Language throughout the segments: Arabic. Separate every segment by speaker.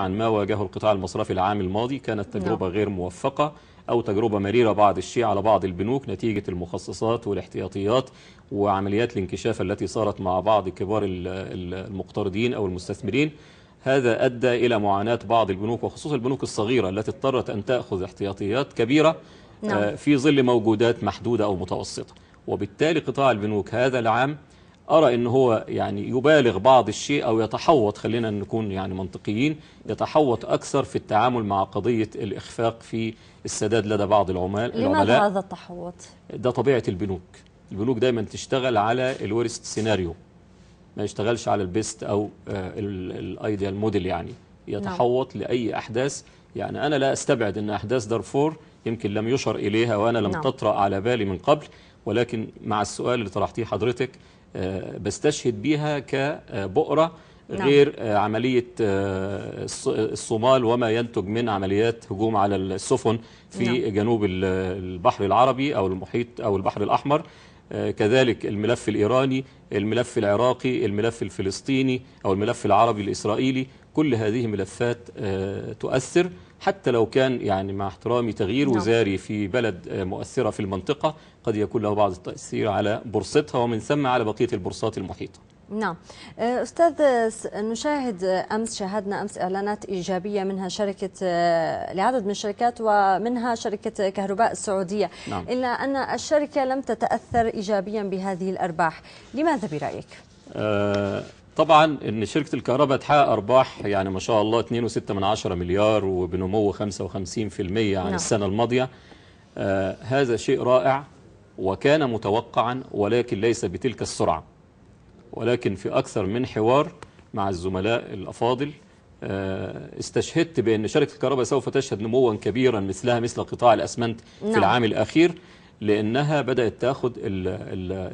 Speaker 1: عن ما واجهه القطاع المصرفي العام الماضي كانت تجربة نعم. غير موفقة أو تجربة مريرة بعض الشيء على بعض البنوك نتيجة المخصصات والاحتياطيات وعمليات الانكشاف التي صارت مع بعض كبار المقترضين أو المستثمرين هذا أدى إلى معاناة بعض البنوك وخصوصا البنوك الصغيرة التي اضطرت أن تأخذ احتياطيات كبيرة آه، نعم. في ظل موجودات محدودة أو متوسطة وبالتالي قطاع البنوك هذا العام أرى أن هو يعني يبالغ بعض الشيء أو يتحوط خلينا نكون يعني منطقيين يتحوط أكثر في التعامل مع قضية الإخفاق في السداد لدى بعض العمال لماذا هذا التحوط؟ ده طبيعة البنوك البنوك دايما تشتغل على الورست سيناريو ما يشتغلش على البيست أو الأيديال آه، موديل يعني نعم. يتحوط نعم. لأي أحداث يعني أنا لا أستبعد أن أحداث دارفور يمكن لم يشر إليها وأنا لم نعم. تطرأ على بالي من قبل ولكن مع السؤال اللي طرحتيه حضرتك آه، بستشهد بيها كبؤرة نعم. غير نعم. عملية آه، الصومال وما ينتج من عمليات هجوم على السفن في نعم. جنوب البحر العربي أو المحيط أو البحر الأحمر كذلك الملف الإيراني الملف العراقي الملف الفلسطيني أو الملف العربي الإسرائيلي كل هذه ملفات تؤثر حتى لو كان يعني مع احترامي تغيير نعم. وزاري في بلد مؤثرة في المنطقة قد يكون له بعض التأثير على بورصتها ومن ثم على بقية البورصات المحيطة
Speaker 2: نعم آه، أستاذ نشاهد أمس شاهدنا أمس إعلانات إيجابية منها شركة آه، لعدد من الشركات ومنها شركة كهرباء السعودية نعم. إلا أن الشركة لم تتأثر إيجابيا بهذه الأرباح لماذا برأيك؟
Speaker 1: أه طبعا ان شركة الكهرباء تحقق ارباح يعني ما شاء الله 2.6 مليار وبنمو 55% عن نعم. السنة الماضية آه هذا شيء رائع وكان متوقعا ولكن ليس بتلك السرعة ولكن في أكثر من حوار مع الزملاء الأفاضل آه، استشهدت بأن شركة الكهرباء سوف تشهد نموا كبيرا مثلها مثل قطاع الأسمنت نعم. في العام الأخير لأنها بدأت تاخد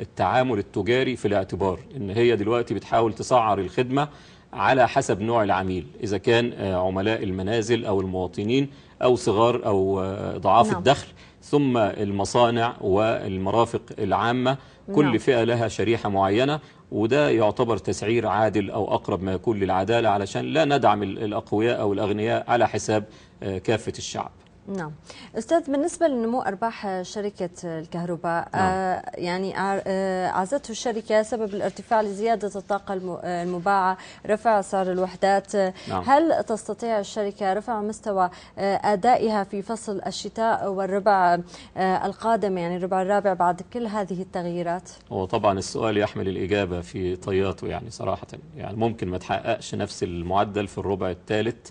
Speaker 1: التعامل التجاري في الاعتبار إن هي دلوقتي بتحاول تسعر الخدمة على حسب نوع العميل إذا كان آه، عملاء المنازل أو المواطنين أو صغار أو آه، ضعاف نعم. الدخل ثم المصانع والمرافق العامة كل نعم. فئة لها شريحة معينة وده يعتبر تسعير عادل أو أقرب ما يكون للعدالة علشان لا ندعم الأقوياء أو الأغنياء على حساب آه، كافة الشعب
Speaker 2: نعم استاذ بالنسبه لنمو ارباح شركه الكهرباء نعم. آه يعني آه، آه، عزته الشركه سبب الارتفاع لزياده الطاقه المباعه رفع اسعار الوحدات نعم. هل تستطيع الشركه رفع مستوى آه، ادائها في فصل الشتاء والربع القادم يعني الربع الرابع بعد كل هذه التغييرات
Speaker 1: هو طبعا السؤال يحمل الاجابه في طياته يعني صراحه يعني ممكن ما تحققش نفس المعدل في الربع الثالث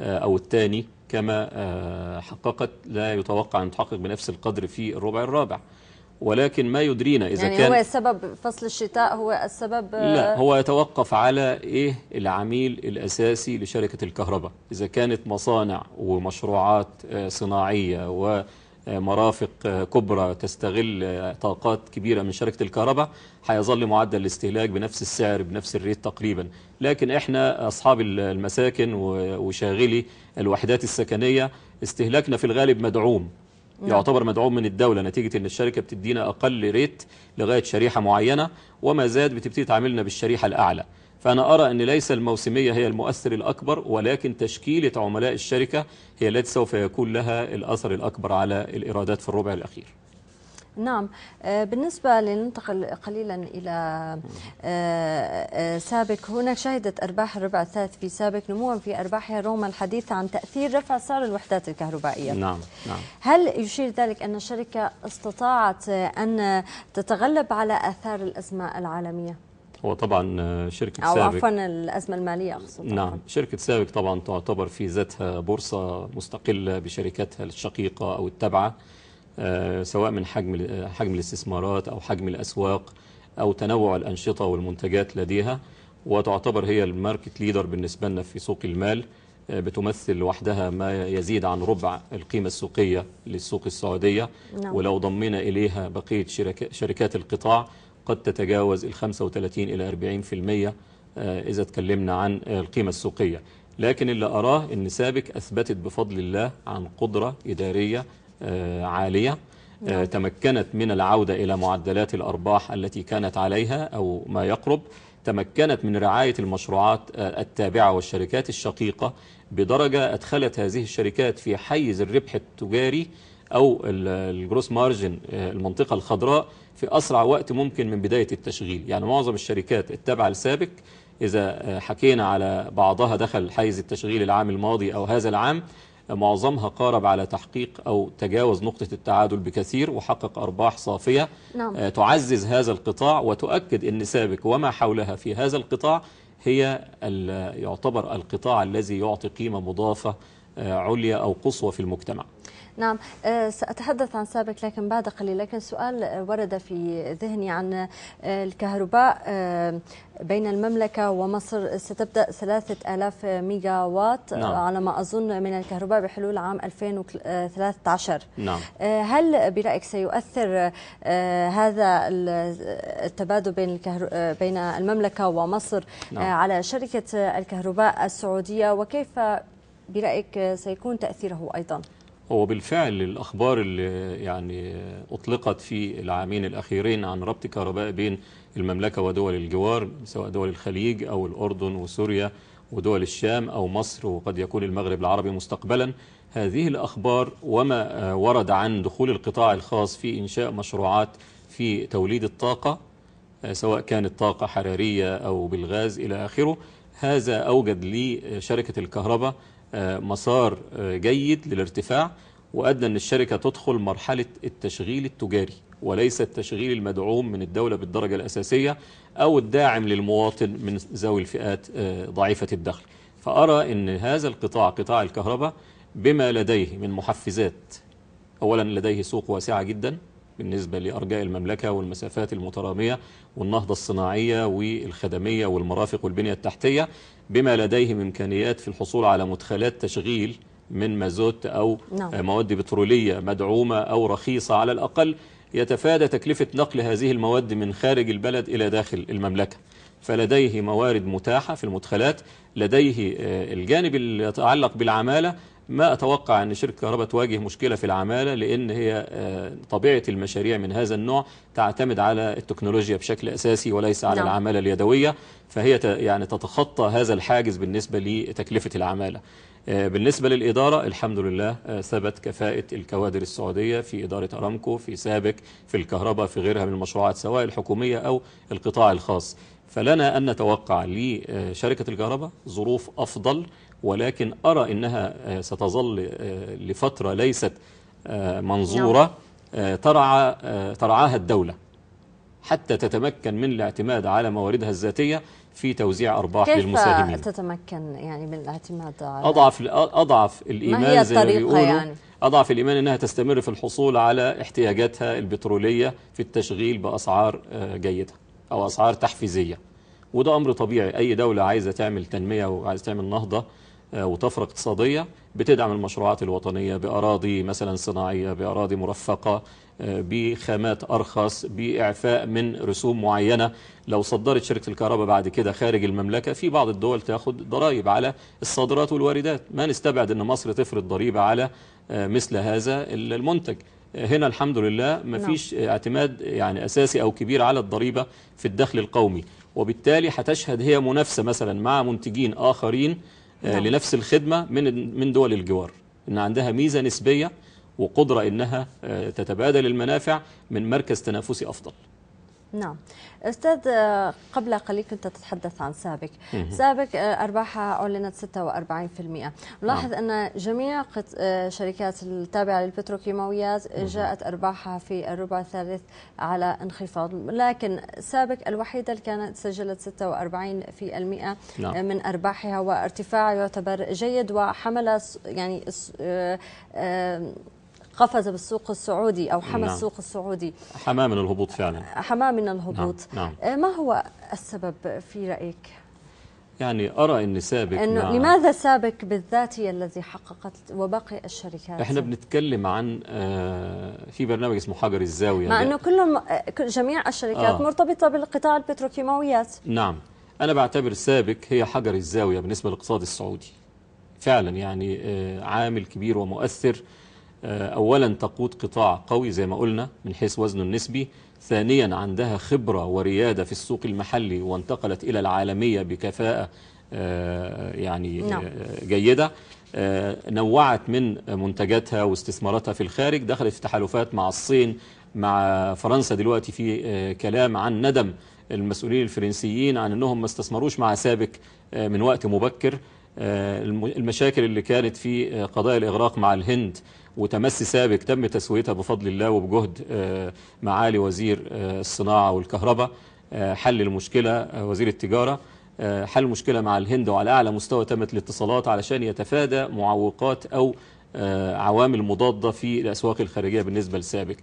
Speaker 1: او الثاني كما آه، حققت لا يتوقع أن تحقق بنفس القدر في الربع الرابع ولكن ما يدرينا إذا يعني كان هو
Speaker 2: السبب فصل الشتاء هو السبب آه، لا
Speaker 1: هو يتوقف على إيه العميل الأساسي لشركة الكهرباء إذا كانت مصانع ومشروعات آه، صناعية و مرافق كبرى تستغل طاقات كبيرة من شركة الكهرباء هيظل معدل الاستهلاك بنفس السعر بنفس الريت تقريبا لكن احنا أصحاب المساكن وشاغلي الوحدات السكنية استهلاكنا في الغالب مدعوم نعم. يعتبر مدعوم من الدولة نتيجة أن الشركة بتدينا أقل ريت لغاية شريحة معينة وما زاد بتبتدي تعاملنا بالشريحة الأعلى فأنا أرى أن ليس الموسمية هي المؤثر الأكبر ولكن تشكيلة عملاء الشركة هي التي سوف يكون لها الأثر الأكبر على الإيرادات في الربع الأخير
Speaker 2: نعم آه، بالنسبة لننتقل قليلا إلى آه، آه، سابك هناك شهدت أرباح الربع الثالث في سابك نموا في أرباحها رغم الحديث عن تأثير رفع سعر الوحدات الكهربائية نعم نعم هل يشير ذلك أن الشركة استطاعت أن تتغلب على آثار الأزمة العالمية؟
Speaker 1: هو طبعا آه، شركة أو سابق عفوا
Speaker 2: الأزمة المالية أقصد نعم
Speaker 1: شركة سابق طبعا تعتبر في ذاتها بورصة مستقلة بشركاتها الشقيقة أو التابعة آه، سواء من حجم آه، حجم الاستثمارات أو حجم الأسواق أو تنوع الأنشطة والمنتجات لديها وتعتبر هي الماركت ليدر بالنسبة لنا في سوق المال بتمثل لوحدها ما يزيد عن ربع القيمة السوقية للسوق السعودية نعم. ولو ضمينا إليها بقية شركات القطاع قد تتجاوز ال 35 إلى 40% آه، إذا تكلمنا عن آه، القيمة السوقية لكن اللي أراه أن سابك أثبتت بفضل الله عن قدرة إدارية آه، عالية نعم. تمكنت من العودة إلى معدلات الأرباح التي كانت عليها أو ما يقرب تمكنت من رعاية المشروعات التابعة والشركات الشقيقة بدرجة أدخلت هذه الشركات في حيز الربح التجاري أو الجروس مارجن آه، المنطقة الخضراء في أسرع وقت ممكن من بداية التشغيل يعني معظم الشركات التابعة لسابك إذا آه، حكينا على بعضها دخل حيز التشغيل العام الماضي أو هذا العام آه، معظمها قارب على تحقيق أو تجاوز نقطة التعادل بكثير وحقق أرباح صافية نعم. تعزز هذا القطاع وتؤكد أن سابك وما حولها في هذا القطاع هي يعتبر القطاع الذي يعطي قيمة مضافة عليا أو قصوى في المجتمع
Speaker 2: نعم آه، سأتحدث عن سابق لكن بعد قليل لكن سؤال آه، ورد في ذهني عن آه، الكهرباء بين المملكة ومصر ستبدأ 3000 ميجا وات نعم. على ما أظن من الكهرباء بحلول عام 2013 نعم. هل برأيك سيؤثر هذا التبادل بين بين المملكة ومصر نعم. على شركة الكهرباء السعودية وكيف برأيك سيكون تأثيره أيضا؟
Speaker 1: هو بالفعل الأخبار اللي يعني أطلقت في العامين الأخيرين عن ربط كهرباء بين المملكة ودول الجوار سواء دول الخليج أو الأردن وسوريا ودول الشام أو مصر وقد يكون المغرب العربي مستقبلا هذه الأخبار وما ورد عن دخول القطاع الخاص في إنشاء مشروعات في توليد الطاقة سواء كانت طاقة حرارية أو بالغاز إلى آخره هذا أوجد لشركة الكهرباء آه، مسار آه، جيد للارتفاع وأدى أن الشركة تدخل مرحلة التشغيل التجاري وليس التشغيل المدعوم من الدولة بالدرجة الأساسية أو الداعم للمواطن من ذوي الفئات آه، ضعيفة الدخل فأرى أن هذا القطاع قطاع الكهرباء بما لديه من محفزات أولا لديه سوق واسعة جدا بالنسبة لأرجاء المملكة والمسافات المترامية والنهضة الصناعية والخدمية والمرافق والبنية التحتية بما لديهم إمكانيات في الحصول على مدخلات تشغيل من مازوت أو نعم. مواد بترولية مدعومة أو رخيصة على الأقل يتفادى تكلفة نقل هذه المواد من خارج البلد إلى داخل المملكة فلديه موارد متاحة في المدخلات لديه آه، الجانب اللي يتعلق بالعمالة ما أتوقع أن شركة كهرباء تواجه مشكلة في العمالة لأن هي آه، طبيعة المشاريع من هذا النوع تعتمد على التكنولوجيا بشكل أساسي وليس على نعم. العمالة اليدوية فهي يعني تتخطى هذا الحاجز بالنسبة لتكلفة العمالة آه، بالنسبة للإدارة الحمد لله آه، ثبت كفاءة الكوادر السعودية في إدارة أرامكو في سابك في الكهرباء في غيرها من المشروعات سواء الحكومية أو القطاع الخاص فلنا أن نتوقع لشركة الكهرباء ظروف أفضل ولكن أرى أنها ستظل آه، لفترة ليست آه، منظورة نعم. آه، ترعى ترعاها الدولة حتى تتمكن من الاعتماد على مواردها الذاتية في توزيع أرباح كيف للمساهمين كيف
Speaker 2: تتمكن يعني من الاعتماد على أضعف,
Speaker 1: أضعف الإيمان ما هي زي يعني؟ أضعف الإيمان أنها تستمر في الحصول على احتياجاتها البترولية في التشغيل بأسعار جيدة أو أسعار تحفيزية وده أمر طبيعي أي دولة عايزة تعمل تنمية وعايزة تعمل نهضة آه، وطفرة اقتصادية بتدعم المشروعات الوطنية بأراضي مثلا صناعية بأراضي مرفقة آه، بخامات أرخص بإعفاء من رسوم معينة لو صدرت شركة الكهرباء بعد كده خارج المملكة في بعض الدول تاخد ضرائب على الصادرات والواردات ما نستبعد أن مصر تفرض ضريبة على آه، مثل هذا المنتج هنا الحمد لله ما نعم. فيش اعتماد يعني أساسي أو كبير على الضريبة في الدخل القومي وبالتالي هتشهد هي منافسة مثلا مع منتجين آخرين آه، نعم. لنفس الخدمة من من دول الجوار إن عندها ميزة نسبية وقدرة إنها آه، تتبادل المنافع من مركز تنافسي أفضل
Speaker 2: نعم استاذ آه، قبل قليل كنت تتحدث عن سابك سابك آه، ارباحها اعلنت 46% نلاحظ ان جميع آه، شركات التابعه للبتروكيماويات جاءت ارباحها في الربع الثالث على انخفاض لكن سابك الوحيده اللي كانت سجلت 46% نعم. من ارباحها وارتفاع يعتبر جيد وحمل يعني قفز بالسوق السعودي أو حمى نعم. السوق السعودي
Speaker 1: حماه من الهبوط فعلا
Speaker 2: حماه من نعم، الهبوط نعم. نعم. ما هو السبب في رأيك؟
Speaker 1: يعني أرى أن سابك مع لماذا
Speaker 2: سابك بالذات هي الذي حققت وباقي الشركات احنا
Speaker 1: بنتكلم عن آه، في برنامج اسمه حجر الزاوية مع أنه
Speaker 2: آه، كل جميع الشركات آه. مرتبطة بالقطاع البتروكيماويات
Speaker 1: نعم أنا بعتبر سابك هي حجر الزاوية بالنسبة للاقتصاد السعودي فعلا يعني عامل كبير ومؤثر آه، أولا تقود قطاع قوي زي ما قلنا من حيث وزنه النسبي ثانيا عندها خبرة وريادة في السوق المحلي وانتقلت إلى العالمية بكفاءة آه، يعني آه، نعم. جيدة نوعت من منتجاتها واستثماراتها في الخارج دخلت في تحالفات مع الصين مع فرنسا دلوقتي في كلام عن ندم المسؤولين الفرنسيين عن أنهم ما استثمروش مع سابك من وقت مبكر آه، المشاكل اللي كانت في آه، قضايا الإغراق مع الهند وتمس سابق تم تسويتها بفضل الله وبجهد آه، معالي وزير الصناعة والكهرباء حل المشكلة وزير التجارة حل مشكلة مع الهند وعلى أعلى مستوى تمت الاتصالات علشان يتفادى معوقات أو عوامل مضادة في الأسواق الخارجية بالنسبة لسابق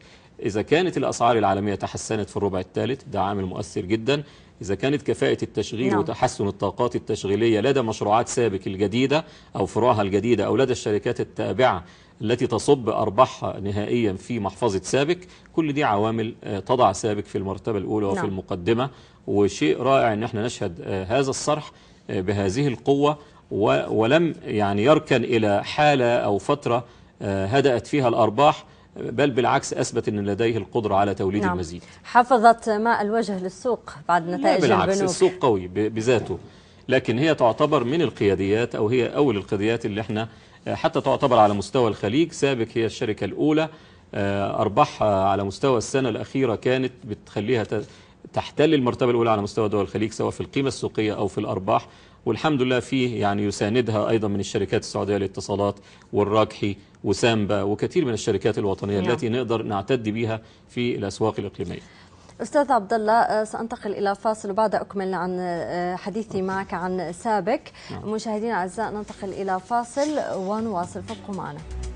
Speaker 1: إذا كانت الأسعار العالمية تحسنت في الربع الثالث ده عامل مؤثر جدا إذا كانت كفاءة التشغيل نعم. وتحسن الطاقات التشغيلية لدى مشروعات سابك الجديدة أو فروعها الجديدة أو لدى الشركات التابعة التي تصب أرباحها نهائيا في محفظة سابك كل دي عوامل آه، تضع سابك في المرتبة الأولى وفي نعم. المقدمة وشيء رائع أن احنا نشهد آه، هذا الصرح آه، بهذه القوة ولم يعني يركن إلى حالة أو فترة هدأت فيها الأرباح بل بالعكس أثبت أن لديه القدرة على توليد نعم. المزيد
Speaker 2: حفظت ماء الوجه للسوق بعد نتائج بالعكس البنوك السوق
Speaker 1: قوي بذاته لكن هي تعتبر من القياديات أو هي أول القياديات اللي احنا آه، حتى تعتبر على مستوى الخليج سابق هي الشركة الأولى آه، أرباحها آه، على مستوى السنة الأخيرة كانت بتخليها تحتل المرتبة الأولى على مستوى دول الخليج سواء في القيمة السوقية أو في الأرباح والحمد لله فيه يعني يساندها أيضا من الشركات السعودية للاتصالات والراكحي وسامبا وكثير من الشركات الوطنية نعم. التي نقدر نعتد بها في الأسواق الإقليمية
Speaker 2: استاذ عبد الله آه، سانتقل الى فاصل وبعد اكمل عن آه، حديثي معك عن سابك نعم. مشاهدينا الاعزاء ننتقل الى فاصل ونواصل فابقوا معنا